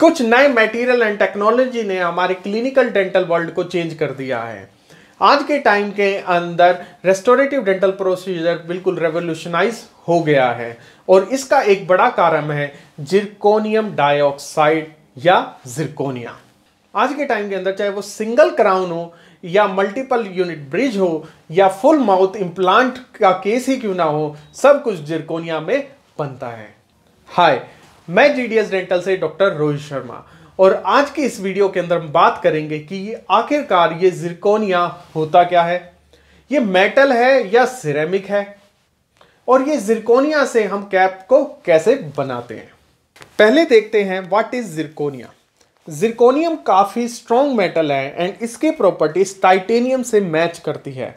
कुछ नए material and technology ने हमारे क्लिनिकल डेंटल वर्ल्ड को चेंज कर दिया है आज के टाइम के अंदर रेस्टोरेटिव डेंटल प्रोसीजर बिल्कुल रेवोल्यूशनाइज हो गया है और इसका एक बड़ा कारण है जिरकोनियम डाइऑक्साइड या जिरकोनिया आज के टाइम के अंदर चाहे वो सिंगल क्राउन हो या मल्टीपल यूनिट ब्रिज हो या फुल माउथ इम्प्लांट का केस ही क्यों ना हो सब कुछ जिरकोनिया में बनता है हाय मैं एस डेंटल से डॉक्टर रोहित शर्मा और आज की इस वीडियो के अंदर हम बात करेंगे कि ये आखिरकार ये जिरकोनिया होता क्या है ये मेटल है या सिरेमिक है और ये जिरकोनिया से हम कैप को कैसे बनाते हैं पहले देखते हैं व्हाट इज जिरकोनिया जिरकोनियम काफ़ी स्ट्रॉन्ग मेटल है एंड इसके प्रॉपर्टीज टाइटेनियम से मैच करती है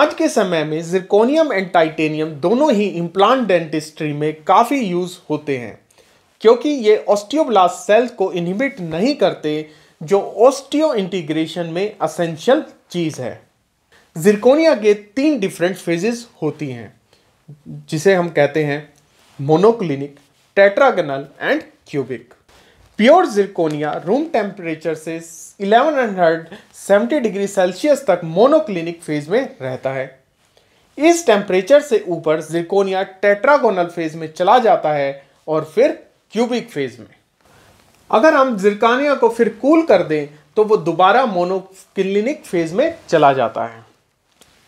आज के समय में जिरकोनियम एंड टाइटेनियम दोनों ही इम्प्लांट डेंटिस्ट्री में काफ़ी यूज़ होते हैं क्योंकि ये ऑस्टियोब्लास्ट सेल्स को इनहिबिट नहीं करते जो ऑस्टियो इंटीग्रेशन में असेंशियल चीज़ है जिरकोनिया के तीन डिफरेंट फेजेस होती हैं जिसे हम कहते हैं monoclinic tetragonal and cubic pure zirconia room temperature से 1170 डिग्री सेल्सियस तक मोनोक्लिनिक फेज में रहता है इस टेम्परेचर से ऊपर जिरकोनिया टेट्रागोनल फेज में चला जाता है और फिर क्यूबिक फेज में अगर हम जिरकानिया को फिर कूल कर दें तो वो दोबारा मोनोक्लिनिक फेज में चला जाता है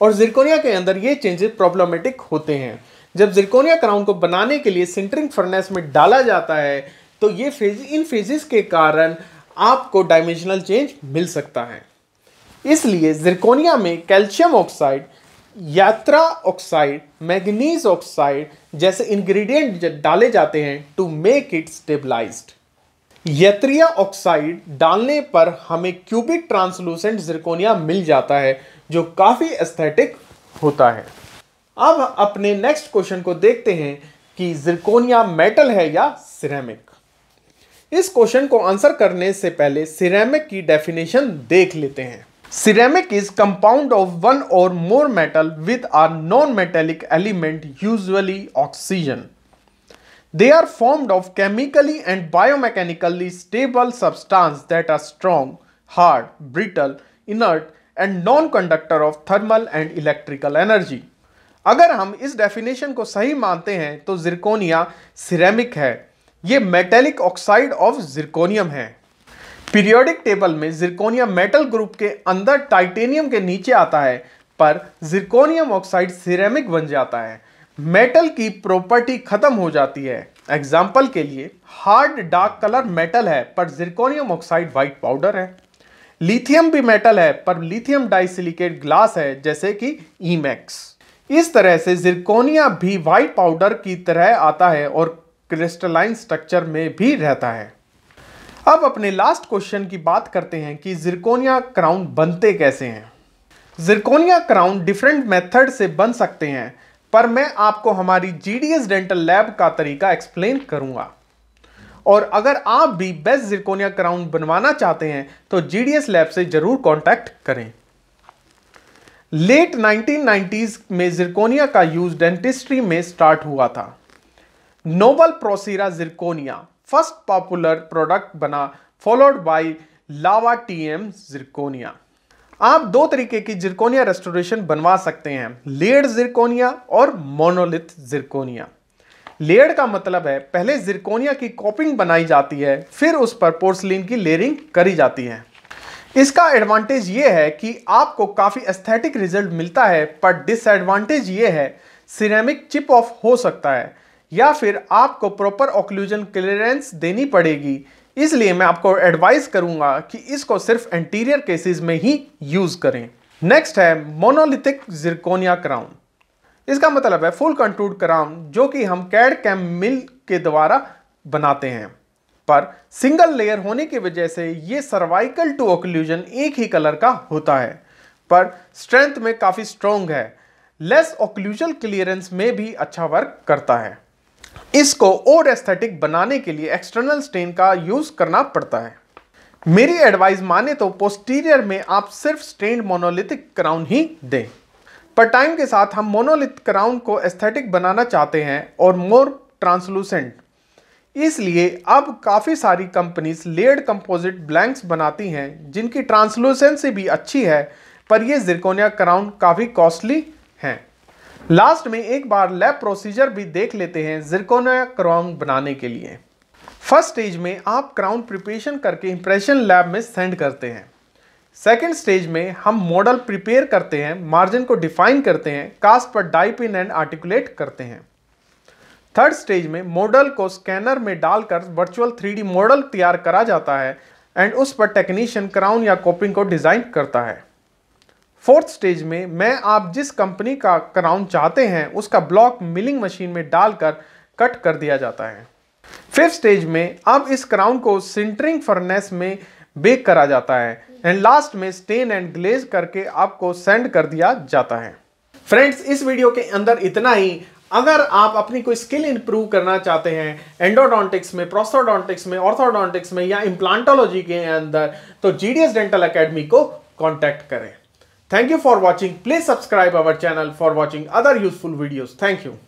और जिरकोनिया के अंदर ये चेंजेस प्रॉब्लमेटिक होते हैं जब जिरकोनिया क्राउन को बनाने के लिए सिंटरिंग फर्नेस में डाला जाता है तो ये फेज इन फेजेस के कारण आपको डायमेंशनल चेंज मिल सकता है इसलिए जिरकोनिया में calcium oxide yttria oxide magnesium oxide जैसे इंग्रेडिएंट डाले जाते हैं to make it stabilized yttria oxide डालने पर हमें क्यूबिक ट्रांसलूसेंट जिरकोनिया मिल जाता है जो काफ़ी एस्थेटिक होता है अब अपने नेक्स्ट क्वेश्चन को देखते हैं कि जिरकोनिया मेटल है या सिरेमिक इस क्वेश्चन को आंसर करने से पहले सिरेमिक की डेफिनेशन देख लेते हैं ceramic is compound of one or more metal with a non metallic element usually oxygen they are formed of chemically and biomechanically stable substance that are strong hard brittle inert and non conductor of thermal and electrical energy अगर हम इस definition को सही मानते हैं तो zirconia ceramic है ये मेटेलिक ऑक्साइड ऑफ जिरकोनियम है पीरियोडिक टेबल में जिरकोनिया मेटल ग्रुप के अंदर टाइटेनियम के नीचे आता है पर जिरकोनियम ऑक्साइड सिरेमिक बन जाता है मेटल की प्रॉपर्टी खत्म हो जाती है एग्जाम्पल के लिए हार्ड डार्क कलर मेटल है पर जिरकोनियम ऑक्साइड वाइट पाउडर है लिथियम भी मेटल है पर लिथियम डाइसिलिकेट ग्लास है जैसे कि ईमैक्स इस तरह से जिरकोनिया भी वाइट पाउडर की तरह आता है और क्रिस्टलाइन स्ट्रक्चर में भी रहता है अब अपने लास्ट क्वेश्चन की बात करते हैं कि जिरकोनिया क्राउन बनते कैसे हैं जिरकोनिया क्राउन डिफरेंट मेथड से बन सकते हैं पर मैं आपको हमारी जीडीएस डेंटल लैब का तरीका एक्सप्लेन करूंगा और अगर आप भी बेस्ट जिरकोनिया क्राउन बनवाना चाहते हैं तो जीडीएस लैब से जरूर कॉन्टैक्ट करें लेट 1990s में जिरकोनिया का यूज डेंटिस्ट्री में स्टार्ट हुआ था Nobel Procera zirconia first popular product बना followed by Lava TM zirconia आप दो तरीके की जिरकोनिया रेस्टोरेशन बनवा सकते हैं लेड जिरकोनिया और मोनोलिथ जिरकोनिया लेड का मतलब है पहले जिरकोनिया की कॉपिंग बनाई जाती है फिर उस पर पोर्सलिन की लेयरिंग करी जाती है इसका एडवांटेज ये है कि आपको काफ़ी एस्थेटिक रिजल्ट मिलता है पर डिसएडवांटेज ये है सिरेमिक चिप ऑफ हो सकता है या फिर आपको प्रॉपर ऑक्लूजन क्लियरेंस देनी पड़ेगी इसलिए मैं आपको एडवाइस करूंगा कि इसको सिर्फ एंटीरियर केसेस में ही यूज करें नेक्स्ट है मोनोलिथिक जिरकोनिया क्राउन इसका मतलब है फुल कंट्रोल क्राउन जो कि हम कैड कैम मिल के द्वारा बनाते हैं पर सिंगल लेयर होने की वजह से ये सर्वाइकल टू ऑक्ल्यूजन एक ही कलर का होता है पर स्ट्रेंथ में काफ़ी स्ट्रॉन्ग है लेस ऑक्लूजल क्लियरेंस में भी अच्छा वर्क करता है इसको और एस्थेटिक बनाने के लिए एक्सटर्नल स्टेन का यूज़ करना पड़ता है मेरी एडवाइस माने तो पोस्टीरियर में आप सिर्फ स्टेन मोनोलिथिक क्राउन ही दें पर टाइम के साथ हम मोनोलिथ क्राउन को एस्थेटिक बनाना चाहते हैं और मोर ट्रांसलूसेंट इसलिए अब काफ़ी सारी कंपनीज लेड कंपोजिट ब्लैंक्स बनाती हैं जिनकी ट्रांसलूसेंसी भी अच्छी है पर ये जिरकोनिया क्राउन काफ़ी कॉस्टली हैं लास्ट में एक बार लैब प्रोसीजर भी देख लेते हैं जिरकोना क्राउन बनाने के लिए फर्स्ट स्टेज में आप क्राउन प्रिपरेशन करके इंप्रेशन लैब में सेंड करते हैं सेकेंड स्टेज में हम मॉडल प्रिपेयर करते हैं मार्जिन को डिफाइन करते हैं कास्ट पर डाइप इन एंड आर्टिकुलेट करते हैं थर्ड स्टेज में मॉडल को स्कैनर में डालकर वर्चुअल थ्री मॉडल तैयार करा जाता है एंड उस पर टेक्नीशियन क्राउन या कॉपिंग को डिज़ाइन करता है फोर्थ स्टेज में मैं आप जिस कंपनी का क्राउन चाहते हैं उसका ब्लॉक मिलिंग मशीन में डालकर कट कर दिया जाता है फिफ्थ स्टेज में अब इस क्राउन को सिंटरिंग फर्नेस में बेक करा जाता है एंड लास्ट में स्टेन एंड ग्लेज करके आपको सेंड कर दिया जाता है फ्रेंड्स इस वीडियो के अंदर इतना ही अगर आप अपनी कोई स्किल इंप्रूव करना चाहते हैं एंडोडोंटिक्स में प्रोस्टोडोंटिक्स में ऑर्थोडोंटिक्स में या इम्प्लांटोलॉजी के अंदर तो जीडीएस डेंटल एकेडमी को कांटेक्ट करें Thank you for watching. Please subscribe our channel for watching other useful videos. Thank you.